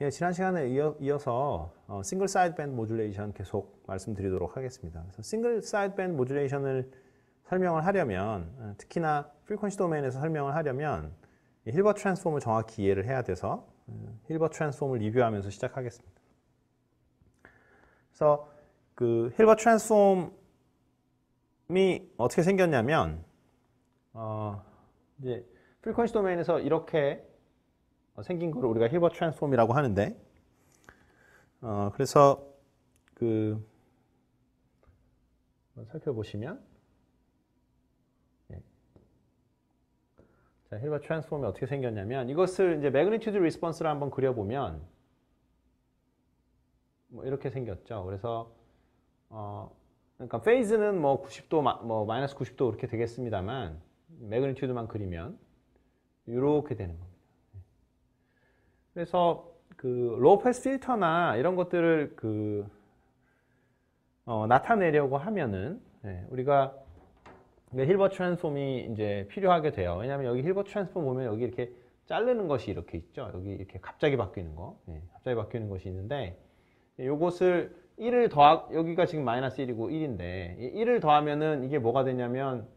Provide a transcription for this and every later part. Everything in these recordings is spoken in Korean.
예, 지난 시간에 이어, 서 어, 싱글 사이드 밴드 모듈레이션 계속 말씀드리도록 하겠습니다. 그래서 싱글 사이드 밴드 모듈레이션을 설명을 하려면 어, 특히나 프리퀀시 도메인에서 설명을 하려면 힐버 트랜스폼을 정확히 이해를 해야 돼서 힐버 음, 트랜스폼을 리뷰하면서 시작하겠습니다. 그래서 그 힐버 트랜스폼이 어떻게 생겼냐면 어, 이제 프리퀀시 도메인에서 이렇게 어, 생긴 걸 우리가 힐버 트랜스폼이라고 하는데 어, 그래서 그 살펴보시면 예. 자, 힐버 트랜스폼이 어떻게 생겼냐면 이것을 이제 매그니튜드 리스폰스를 한번 그려보면 뭐 이렇게 생겼죠. 그래서 어, 그러니까 페이즈는 뭐 90도 마, 뭐 마이너스 90도 이렇게 되겠습니다만 매그니튜드만 그리면 이렇게 되는 겁니다. 그래서 그 로우 패스 필터나 이런 것들을 그 어, 나타내려고 하면은 예, 네, 우리가 힐버 트랜스폼이 이제 필요하게 돼요. 왜냐하면 여기 힐버 트랜스폼 보면 여기 이렇게 자르는 것이 이렇게 있죠. 여기 이렇게 갑자기 바뀌는 거, 네, 갑자기 바뀌는 것이 있는데 이것을 예, 1을 더하 여기가 지금 마이너스 1이고 1인데 1을 더하면은 이게 뭐가 되냐면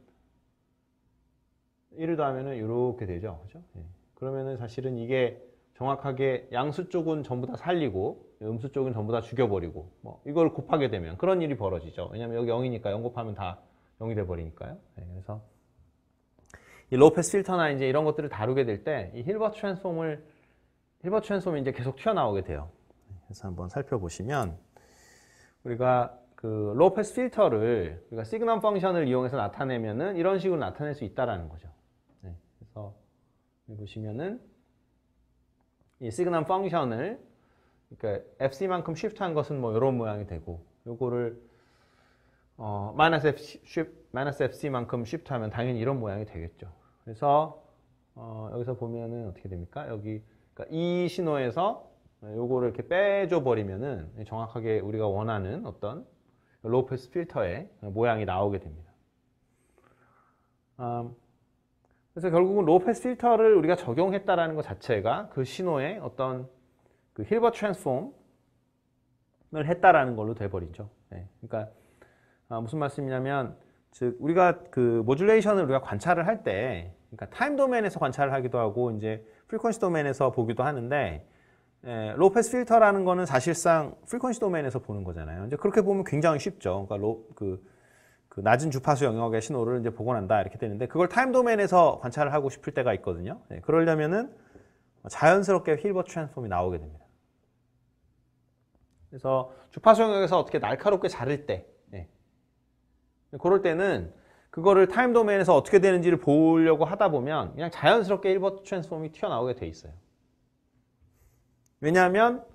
1을 더하면은 이렇게 되죠. 그죠? 네. 그러면은 사실은 이게 정확하게 양수 쪽은 전부 다 살리고 음수 쪽은 전부 다 죽여버리고 뭐 이걸 곱하게 되면 그런 일이 벌어지죠. 왜냐하면 여기 0이니까 0 곱하면 다 0이 돼버리니까요. 네, 그래서 이 로페스 필터나 이제 이런 것들을 다루게 될 때 이 힐버트 트랜스폼을 힐버트 트랜스폼이 이제 계속 튀어나오게 돼요. 그래서 한번 살펴보시면 우리가 그 로페스 필터를 우리가 시그널 펑션을 이용해서 나타내면은 이런 식으로 나타낼 수 있다라는 거죠. 네, 그래서 보시면은 이 시그널 펑션을 그러니까 FC만큼 쉬프트한 것은 뭐 이런 모양이 되고 요거를 어, 마이너스 FC, 마이너스 FC만큼 쉬프트하면 당연히 이런 모양이 되겠죠. 그래서 어, 여기서 보면은 어떻게 됩니까? 여기 그러니까 이 신호에서 요거를 이렇게 빼줘 버리면은 정확하게 우리가 원하는 어떤 로페스 필터의 모양이 나오게 됩니다. 음, 그래서 결국은 로우 패스 필터를 우리가 적용했다라는 것 자체가 그신호에 어떤 그 힐버 트랜스폼을 했다라는 걸로 돼버리죠. 네. 그러니까 아 무슨 말씀이냐면 즉 우리가 그 모듈레이션을 우리가 관찰을 할 때 그러니까 타임 도메인에서 관찰을 하기도 하고 이제 프리퀀시 도메인에서 보기도 하는데 예, 로페스 필터라는 거는 사실상 프리퀀시 도메인에서 보는 거잖아요. 이제 그렇게 보면 굉장히 쉽죠. 그러니까 로, 그그 낮은 주파수 영역의 신호를 이제 복원한다 이렇게 되는데 그걸 타임 도메인에서 관찰을 하고 싶을 때가 있거든요. 네, 그러려면은 자연스럽게 힐버 트랜스폼이 나오게 됩니다. 그래서 주파수 영역에서 어떻게 날카롭게 자를 때 네. 그럴 때는 그거를 타임 도메인에서 어떻게 되는지를 보려고 하다 보면 그냥 자연스럽게 힐버 트랜스폼이 튀어나오게 돼 있어요. 왜냐하면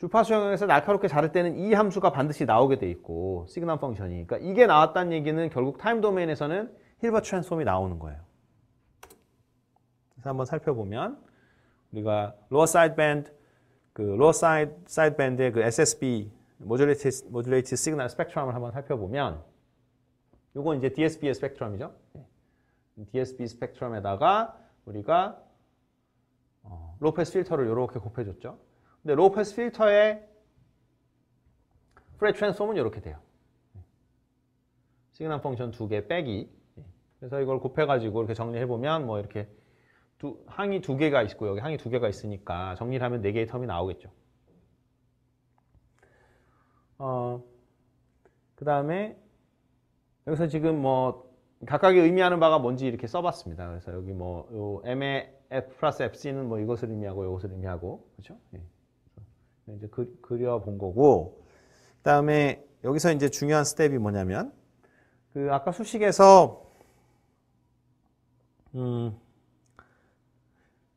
주파수 영역에서 날카롭게 자를 때는 이 함수가 반드시 나오게 돼 있고 시그널 펑션이 그러니까 이게 나왔다는 얘기는 결국 타임 도메인에서는 힐버트 트랜스폼이 나오는 거예요. 그래서 한번 살펴보면 우리가 로어 사이드 밴드 그 로어 사이드 사이드 밴드의 그 SSB 모듈레이티 모듈레이티 시그널 스펙트럼을 한번 살펴보면 요건 이제 DSB의 스펙트럼이죠. 네. DSB 스펙트럼에다가 우리가 로패스 필터를 이렇게 곱해줬죠. 근데 로우 패스 필터의 프레 트랜스폼은 이렇게 돼요. 시그널 펑션 두 개 빼기. 그래서 이걸 곱해가지고 이렇게 정리해보면 뭐 이렇게 두, 항이 두 개가 있고 여기 항이 두 개가 있으니까 정리를 하면 네 개의 텀이 나오겠죠. 어, 그 다음에 여기서 지금 뭐 각각의 의미하는 바가 뭔지 이렇게 써봤습니다. 그래서 여기 뭐요 M의 F 플러스 FC는 뭐 이것을 의미하고 이것을 의미하고 그렇죠? 예. 네, 이제 그, 그려본 거고, 그 다음에 여기서 이제 중요한 스텝이 뭐냐면, 그 아까 수식에서, 음,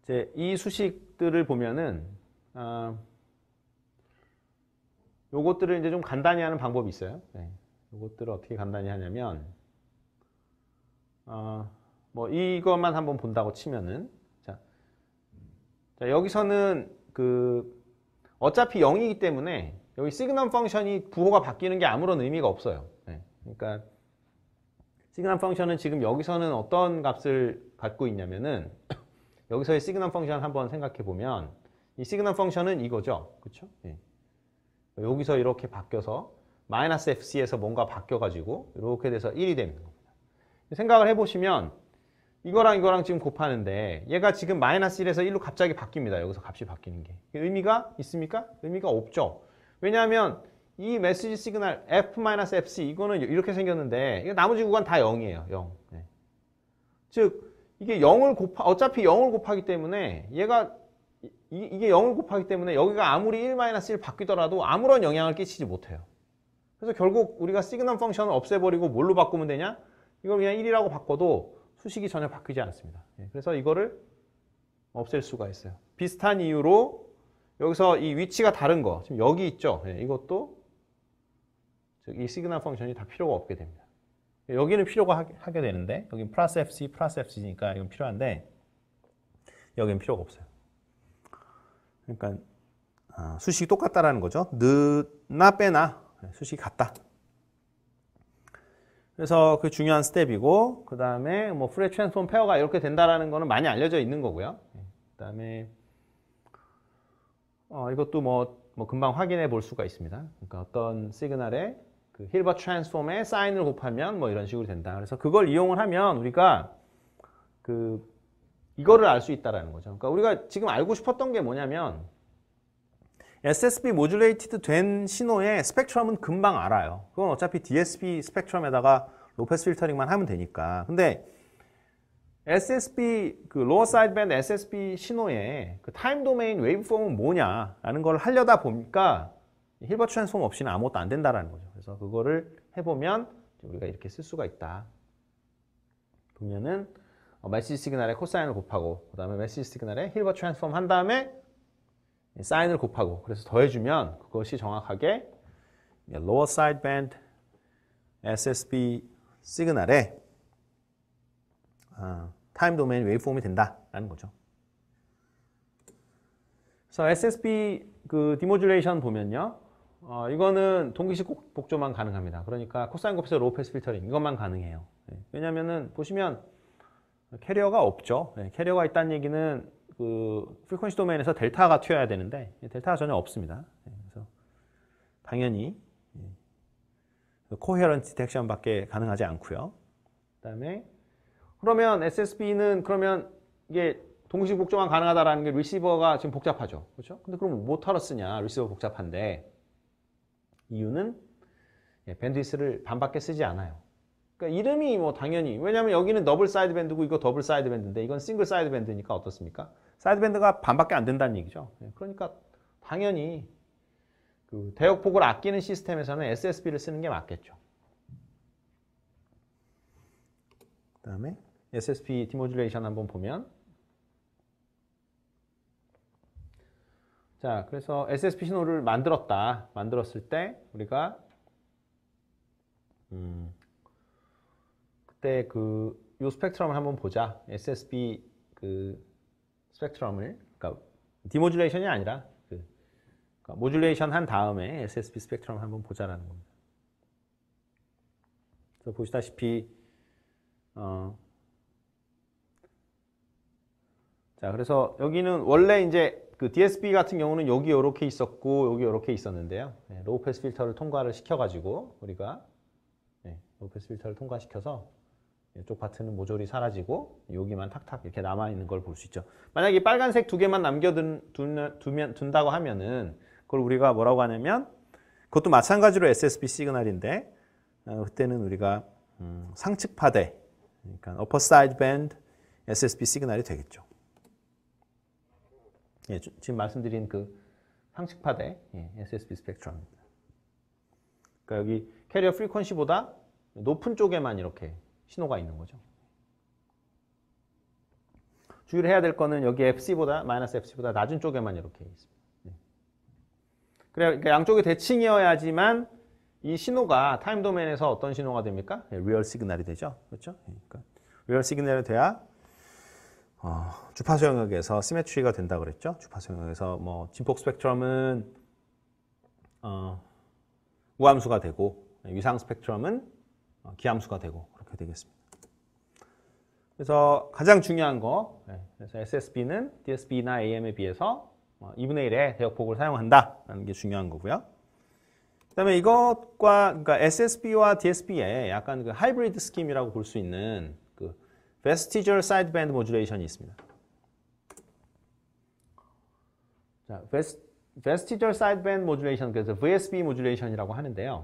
이제 이 수식들을 보면은, 아, 요것들을 이제 좀 간단히 하는 방법이 있어요. 네. 요것들을 어떻게 간단히 하냐면, 어, 뭐 이것만 한번 본다고 치면은 자, 자 여기서는 그 어차피 0이기 때문에 여기 시그넘 펑션이 부호가 바뀌는 게 아무런 의미가 없어요. 네. 그러니까 시그넘 펑션은 지금 여기서는 어떤 값을 갖고 있냐면은 여기서의 시그넘 펑션 한번 생각해 보면 이 시그넘 펑션은 이거죠. 그렇죠? 네. 여기서 이렇게 바뀌어서 마이너스 FC에서 뭔가 바뀌어가지고 이렇게 돼서 1이 되는 겁니다. 생각을 해보시면 이거랑 이거랑 지금 곱하는데 얘가 지금 마이너스 1에서 1로 갑자기 바뀝니다. 여기서 값이 바뀌는 게. 의미가 있습니까? 의미가 없죠. 왜냐하면 이 메시지 시그널 f-fc 이거는 이렇게 생겼는데 이거 나머지 구간 다 0이에요. 0. 네. 즉 이게 0을 곱하 어차피 0을 곱하기 때문에 얘가 이, 이게 0을 곱하기 때문에 여기가 아무리 1-1 바뀌더라도 아무런 영향을 끼치지 못해요. 그래서 결국 우리가 시그널 펑션을 없애버리고 뭘로 바꾸면 되냐? 이걸 그냥 1이라고 바꿔도 수식이 전혀 바뀌지 않습니다. 예, 그래서 이거를 없앨 수가 있어요. 비슷한 이유로 여기서 이 위치가 다른 거 지금 여기 있죠. 예, 이것도 이 시그널 펑션이 다 필요가 없게 됩니다. 예, 여기는 필요가 하게 되는데 여기 플러스 FC 플러스 FC니까 이건 필요한데 여기는 필요가 없어요. 그러니까 아, 수식이 똑같다라는 거죠. 느나 빼나 수식이 같다. 그래서 그 중요한 스텝이고 그 다음에 뭐 프레 트랜스폼 페어가 이렇게 된다라는 거는 많이 알려져 있는 거고요. 예, 그 다음에 어, 이것도 뭐, 뭐 금방 확인해 볼 수가 있습니다. 그러니까 어떤 시그널에 그 힐버 트랜스폼에 사인을 곱하면 뭐 이런 식으로 된다. 그래서 그걸 이용을 하면 우리가 그 이거를 알 수 있다라는 거죠. 그러니까 우리가 지금 알고 싶었던 게 뭐냐면 SSB 모듈레이티드 된 신호의 스펙트럼은 금방 알아요. 그건 어차피 DSP 스펙트럼에다가 로패스 필터링만 하면 되니까. 근데 SSB 그 로어 사이드 밴드 SSB 신호의 그 타임 도메인 웨이브폼은 뭐냐라는 걸 하려다 보니까 힐버 트랜스폼 없이는 아무것도 안 된다라는 거죠. 그래서 그거를 해보면 우리가 이렇게 쓸 수가 있다. 보면은 어, 메시지 시그널의 코사인을 곱하고 그 다음에 메시지 시그널의 힐버 트랜스폼 한 다음에 사인을 곱하고 그래서 더해주면 그것이 정확하게 lower sideband SSB 시그널의 타임 도메인 웨이폼이 된다라는 거죠. 그래서 SSB 그 디모듈레이션 보면요. 어, 이거는 동기식 복조만 가능합니다. 그러니까 코사인 곱해 로우 패스 필터링 이것만 가능해요. 네. 예, 왜냐하면 보시면 캐리어가 없죠. 네. 캐리어가 있다는 얘기는 그 프리퀀시 도메인에서 델타가 튀어야 되는데 예, 델타가 전혀 없습니다. 예, 그래서 당연히 예, 그 코헤런스 디텍션밖에 가능하지 않고요. 그다음에 그러면 SSB는 그러면 이게 동시 복종만 가능하다라는 게 리시버가 지금 복잡하죠. 그렇죠? 근데 그럼 뭐하러 쓰냐? 리시버 복잡한데 이유는 밴드위스를 반밖에 쓰지 않아요. 그러니까 이름이 뭐 당연히 왜냐하면 여기는 더블 사이드 밴드고 이거 더블 사이드 밴드인데 이건 싱글 사이드 밴드니까 어떻습니까? 사이드 밴드가 반밖에 안 된다는 얘기죠. 예, 그러니까 당연히 그 대역폭을 아끼는 시스템에서는 SSB를 쓰는 게 맞겠죠. 그다음에 SSP 디모듈레이션 한번 보면 자 그래서 SSP 신호를 만들었다 만들었을 때 우리가 음, 때그요 스펙트럼을 한번 보자. SSB 그 스펙트럼을 그러니까 디모듈레이션이 아니라 그 그러니까 모듈레이션 한 다음에 SSB 스펙트럼 을 한번 보자라는 겁니다. 그래서 보시다시피 어 자, 그래서 여기는 원래 이제 그 DSB 같은 경우는 여기 이렇게 있었고 여기 이렇게 있었는데요. 네, 로우 패스 필터를 통과를 시켜가지고 우리가 네, 로우 패스 필터를 통과시켜서 이쪽 파트는 모조리 사라지고 여기만 탁탁 이렇게 남아있는 걸 볼 수 있죠. 만약에 빨간색 두 개만 남겨둔다고 하면은 그걸 우리가 뭐라고 하냐면 그것도 마찬가지로 SSB 시그널인데 어, 그때는 우리가 음, 상측 파대 그러니까 upper side band SSB 시그널이 되겠죠. 예, 지금 말씀드린 그 상측 파대 예, SSB 스펙트럼입니다. 그러니까 여기 캐리어 프리퀀시보다 높은 쪽에만 이렇게 신호가 있는 거죠. 주의를 해야 될 거는 여기 FC보다 마이너스 FC보다 낮은 쪽에만 이렇게 있습니다. 네. 그래 그러니까 양쪽이 대칭이어야지만 이 신호가 타임 도메인에서 어떤 신호가 됩니까? 리얼 네, 시그널이 되죠. 그렇죠? 네, 그러니까 리얼 시그널이 돼야 어, 주파수 영역에서 시메추리가 된다 그랬죠. 주파수 영역에서 뭐 진폭 스펙트럼은 어, 우함수가 되고 위상 스펙트럼은 어, 기함수가 되고 이렇게 되겠습니다. 그래서 가장 중요한 거 네, 그래서 SSB는 DSB나 AM에 비해서 2분의 어, 1의 대역폭을 사용한다라는 게 중요한 거고요. 그다음에 이것과 그러니까 SSB와 DSB의 약간 그 하이브리드 스킴이라고 볼 수 있는 그 vestigial sideband modulation이 있습니다. 자, vestigial sideband modulation 그래서 VSB modulation이라고 하는데요.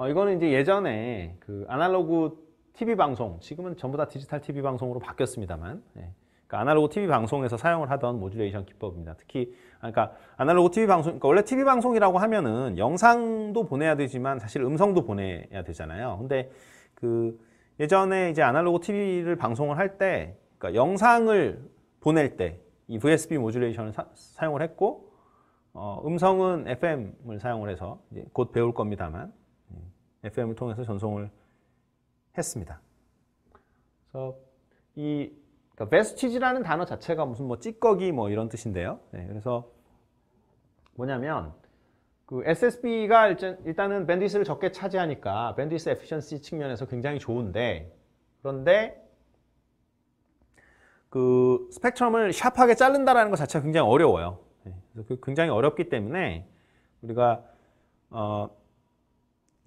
어, 이거는 이제 예전에 그 아날로그 TV 방송, 지금은 전부 다 디지털 TV 방송으로 바뀌었습니다만, 예. 그러니까 아날로그 TV 방송에서 사용을 하던 모듈레이션 기법입니다. 특히, 아, 그러니까 아날로그 TV 방송, 그러니까 원래 TV 방송이라고 하면은 영상도 보내야 되지만 사실 음성도 보내야 되잖아요. 근데 그 예전에 이제 아날로그 TV를 방송을 할 때, 그러니까 영상을 보낼 때 이 VSB 모듈레이션을 사, 용을 했고, 어, 음성은 FM을 사용을 해서 곧 배울 겁니다만, FM을 통해서 전송을 했습니다. 그래서 이 그러니까 vestige라는 단어 자체가 무슨 뭐 찌꺼기 뭐 이런 뜻인데요. 네, 그래서 뭐냐면 그 SSB가 일단은 밴드위스를 적게 차지하니까 밴드위스 에피션시 측면에서 굉장히 좋은데 그런데 그 스펙트럼을 샤하게 자른다라는 것 자체가 굉장히 어려워요. 네, 그 굉장히 어렵기 때문에 우리가 어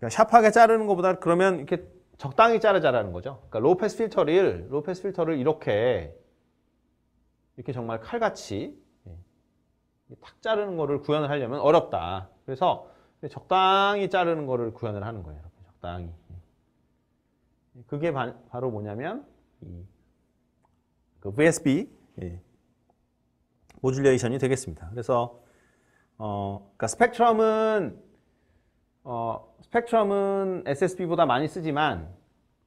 그러 그러니까 샤프하게 자르는 것보다 그러면 이렇게 적당히 자르자라는 거죠. 그러니까 로페스 필터를 로우스 필터를 이렇게 이렇게 정말 칼같이 예, 탁 자르는 거를 구현을 하려면 어렵다. 그래서 적당히 자르는 거를 구현을 하는 거예요. 적당히. 예, 그게 바, 로 뭐냐면 그 VSB 예, 모듈레이션이 되겠습니다. 그래서 어, 그러니까 스펙트럼은 어, 스펙트럼은 SSB보다 많이 쓰지만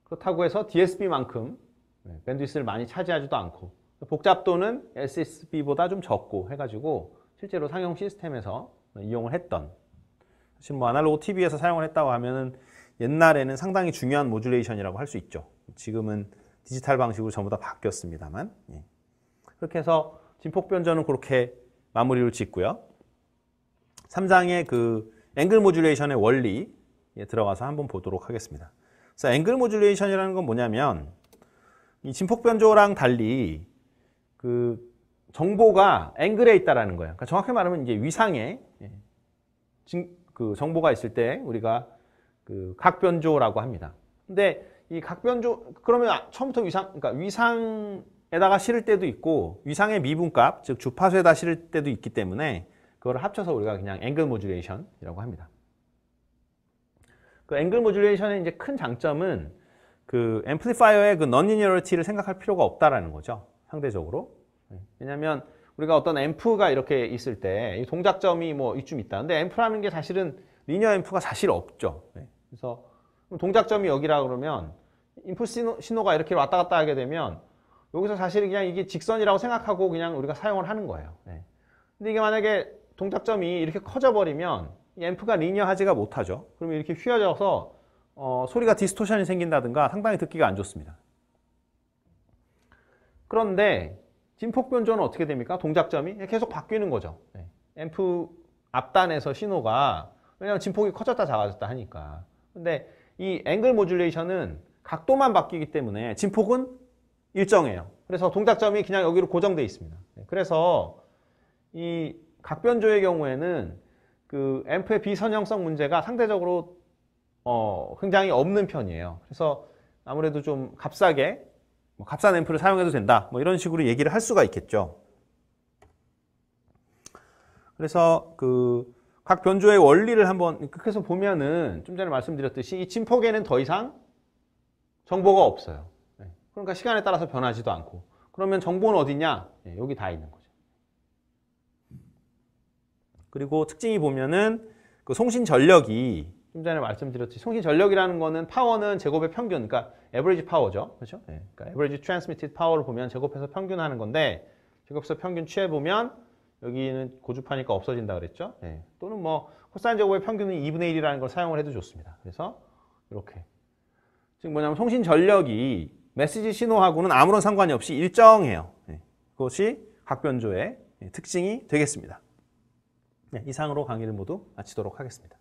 그렇다고 해서 DSB만큼 네, 밴드위스를 많이 차지하지도 않고 복잡도는 SSB보다 좀 적고 해가지고 실제로 상용 시스템에서 이용을 했던 사실 뭐 아날로그 TV에서 사용을 했다고 하면은 옛날에는 상당히 중요한 모듈레이션이라고 할 수 있죠. 지금은 디지털 방식으로 전부 다 바뀌었습니다만 예. 그렇게 해서 진폭 변전은 그렇게 마무리를 짓고요. 3장의 그 앵글 모듈레이션의 원리에 예, 들어가서 한번 보도록 하겠습니다. 그래서 앵글 모듈레이션이라는 건 뭐냐면 이 진폭 변조랑 달리 그 정보가 앵글에 있다라는 거예요. 그러니까 정확히 말하면 이제 위상에 예, 그 정보가 있을 때 우리가 그 각변조라고 합니다. 근데 이 각변조 그러면 아, 처음부터 위상 그러니까 위상에다가 실을 때도 있고 위상의 미분값 즉 주파수에다 실을 때도 있기 때문에 그걸 합쳐서 우리가 그냥 앵글 모듈레이션이라고 합니다. 그 앵글 모듈레이션의 이제 큰 장점은 그 앰플리파이어의 그 넌리니어리티를 생각할 필요가 없다라는 거죠. 상대적으로. 네. 왜냐면 우리가 어떤 앰프가 이렇게 있을 때 동작점이 뭐 이쯤 있다. 근데 앰프라는 게 사실은 리니어 앰프가 사실 없죠. 네. 그래서 동작점이 여기라 그러면 인풋 신호, 가 이렇게 왔다 갔다 하게 되면 여기서 사실 그냥 이게 직선이라고 생각하고 그냥 우리가 사용을 하는 거예요. 네. 근데 이게 만약에 동작점이 이렇게 커져버리면 앰프가 리니어하지가 못하죠. 그러면 이렇게 휘어져서 어, 소리가 디스토션이 생긴다든가 상당히 듣기가 안 좋습니다. 그런데 진폭 변조는 어떻게 됩니까? 동작점이 계속 바뀌는 거죠. 네. 앰프 앞단에서 신호가 왜냐하면 진폭이 커졌다 작아졌다 하니까. 근데 이 앵글 모듈레이션은 각도만 바뀌기 때문에 진폭은 일정해요. 그래서 동작점이 그냥 여기로 고정되어 있습니다. 네. 그래서 이 각변조의 경우에는 그 앰프의 비선형성 문제가 상대적으로 어, 굉장히 없는 편이에요. 그래서 아무래도 좀 값싸게 뭐 값싼 앰프를 사용해도 된다. 뭐 이런 식으로 얘기를 할 수가 있겠죠. 그래서 그 각 변조의 원리를 한번 그래서 보면은 좀 전에 말씀드렸듯이 이 진폭에는 더 이상 정보가 없어요. 네. 그러니까 시간에 따라서 변하지도 않고 그러면 정보는 어디냐? 네, 여기 다 있는 거. 그리고 특징이 보면은 그 송신 전력이 좀 전에 말씀드렸듯이 송신 전력이라는 거는 파워는 제곱의 평균, 그러니까 에버리지 파워죠. 그렇죠? 네. 그러니까 에버리지 트랜스미티드 파워를 보면 제곱해서 평균하는 건데 제곱해서 평균 취해 보면 여기는 고주파니까 없어진다 그랬죠? 네. 또는 뭐 코사인 제곱의 평균은 2분의 1이라는 걸 사용을 해도 좋습니다. 그래서 이렇게 지금 뭐냐면 송신 전력이 메시지 신호하고는 아무런 상관이 없이 일정해요. 네. 그것이 각변조의 특징이 되겠습니다. 네, 이상으로 강의를 모두 마치도록 하겠습니다.